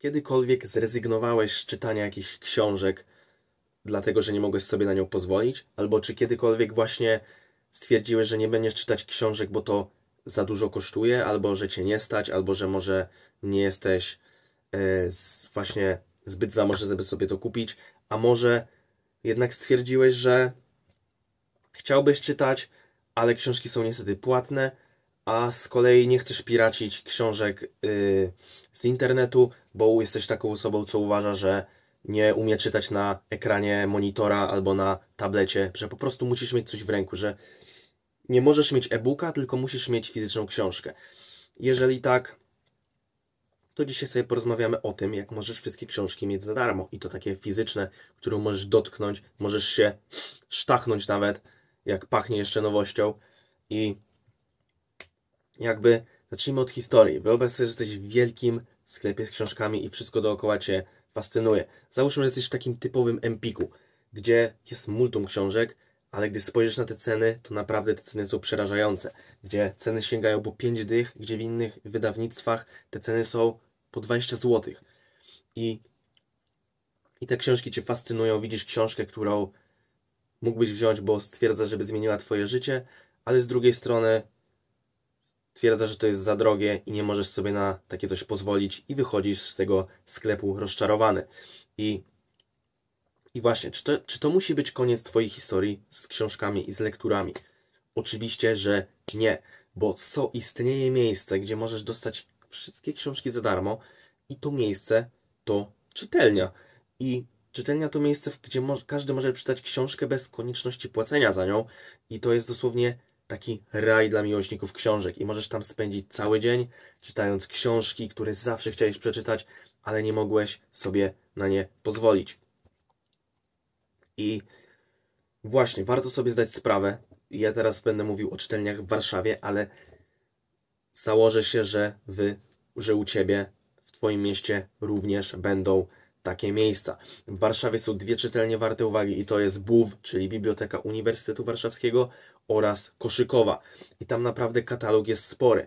kiedykolwiek zrezygnowałeś z czytania jakichś książek, dlatego że nie mogłeś sobie na nią pozwolić? Albo czy kiedykolwiek właśnie stwierdziłeś, że nie będziesz czytać książek, bo to za dużo kosztuje, albo że cię nie stać, albo że może nie jesteś yy, właśnie zbyt zamożny, żeby sobie to kupić, a może jednak stwierdziłeś, że chciałbyś czytać, ale książki są niestety płatne a z kolei nie chcesz piracić książek yy, z internetu, bo jesteś taką osobą, co uważa, że nie umie czytać na ekranie monitora albo na tablecie, że po prostu musisz mieć coś w ręku, że nie możesz mieć e-booka, tylko musisz mieć fizyczną książkę. Jeżeli tak, to dzisiaj sobie porozmawiamy o tym, jak możesz wszystkie książki mieć za darmo. I to takie fizyczne, które możesz dotknąć, możesz się sztachnąć nawet, jak pachnie jeszcze nowością. I jakby zacznijmy od historii. Wyobraź sobie, że jesteś w wielkim sklepie z książkami i wszystko dookoła cię fascynuje. Załóżmy, że jesteś w takim typowym empiku, gdzie jest multum książek, ale gdy spojrzysz na te ceny, to naprawdę te ceny są przerażające. Gdzie ceny sięgają po 5 dych, gdzie w innych wydawnictwach te ceny są po 20 zł. I, I te książki cię fascynują. Widzisz książkę, którą mógłbyś wziąć, bo stwierdza, żeby zmieniła twoje życie, ale z drugiej strony stwierdza, że to jest za drogie i nie możesz sobie na takie coś pozwolić i wychodzisz z tego sklepu rozczarowany. I, i właśnie, czy to, czy to musi być koniec Twojej historii z książkami i z lekturami? Oczywiście, że nie, bo co istnieje miejsce, gdzie możesz dostać wszystkie książki za darmo i to miejsce to czytelnia. I czytelnia to miejsce, gdzie każdy może przeczytać książkę bez konieczności płacenia za nią i to jest dosłownie taki raj dla miłośników książek i możesz tam spędzić cały dzień, czytając książki, które zawsze chciałeś przeczytać, ale nie mogłeś sobie na nie pozwolić. I właśnie, warto sobie zdać sprawę, ja teraz będę mówił o czytelniach w Warszawie, ale założę się, że wy, że u ciebie w twoim mieście również będą takie miejsca. W Warszawie są dwie czytelnie warte uwagi i to jest BUW, czyli Biblioteka Uniwersytetu Warszawskiego oraz Koszykowa. I tam naprawdę katalog jest spory.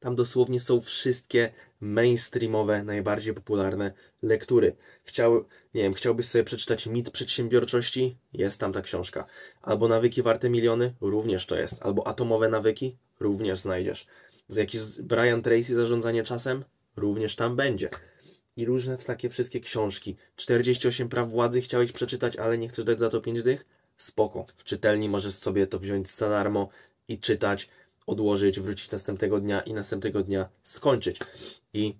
Tam dosłownie są wszystkie mainstreamowe, najbardziej popularne lektury. Chciał, nie wiem, chciałbyś sobie przeczytać Mit Przedsiębiorczości? Jest tam ta książka. Albo Nawyki Warte Miliony? Również to jest. Albo Atomowe Nawyki? Również znajdziesz. Z jakiś Brian Tracy Zarządzanie Czasem? Również tam będzie i różne takie wszystkie książki. 48 praw władzy chciałeś przeczytać, ale nie chcesz dać za to 5 dych? Spoko. W czytelni możesz sobie to wziąć za darmo i czytać, odłożyć, wrócić następnego dnia i następnego dnia skończyć. I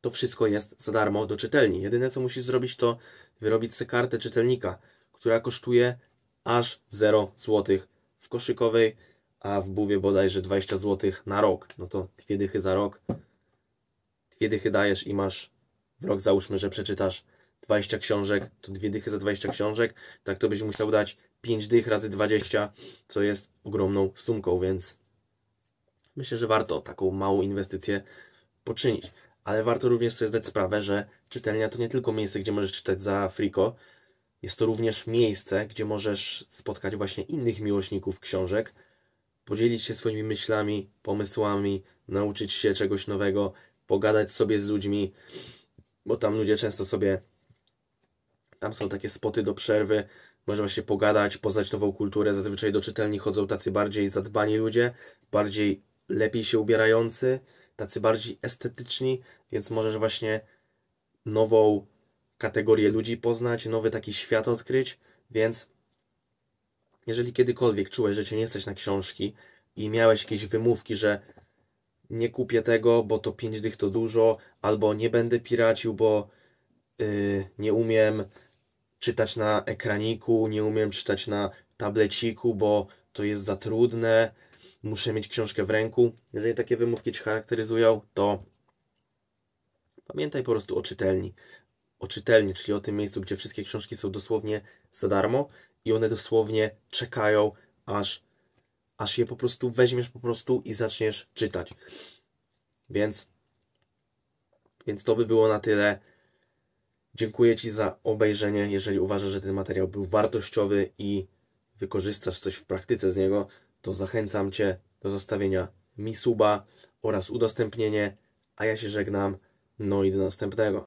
to wszystko jest za darmo do czytelni. Jedyne co musisz zrobić to wyrobić sobie kartę czytelnika, która kosztuje aż 0 zł w koszykowej, a w buwie bodajże 20 zł na rok. No to dwie dychy za rok dwie dychy dajesz i masz w rok załóżmy, że przeczytasz 20 książek, to dwie dychy za 20 książek, tak to byś musiał dać 5 dych razy 20, co jest ogromną sumką, więc myślę, że warto taką małą inwestycję poczynić. Ale warto również sobie zdać sprawę, że czytelnia to nie tylko miejsce, gdzie możesz czytać za friko, jest to również miejsce, gdzie możesz spotkać właśnie innych miłośników książek, podzielić się swoimi myślami, pomysłami, nauczyć się czegoś nowego, pogadać sobie z ludźmi, bo tam ludzie często sobie, tam są takie spoty do przerwy, można właśnie pogadać, poznać nową kulturę. Zazwyczaj do czytelni chodzą tacy bardziej zadbani ludzie, bardziej lepiej się ubierający, tacy bardziej estetyczni, więc możesz właśnie nową kategorię ludzi poznać, nowy taki świat odkryć, więc jeżeli kiedykolwiek czułeś, że cię nie jesteś na książki i miałeś jakieś wymówki, że nie kupię tego, bo to 5 dych to dużo, albo nie będę piracił, bo yy, nie umiem czytać na ekraniku, nie umiem czytać na tableciku, bo to jest za trudne, muszę mieć książkę w ręku. Jeżeli takie wymówki Cię charakteryzują, to pamiętaj po prostu o czytelni. O czytelni, czyli o tym miejscu, gdzie wszystkie książki są dosłownie za darmo i one dosłownie czekają, aż aż je po prostu weźmiesz po prostu i zaczniesz czytać. Więc, więc to by było na tyle. Dziękuję Ci za obejrzenie. Jeżeli uważasz, że ten materiał był wartościowy i wykorzystasz coś w praktyce z niego, to zachęcam Cię do zostawienia mi suba oraz udostępnienie, a ja się żegnam. No i do następnego.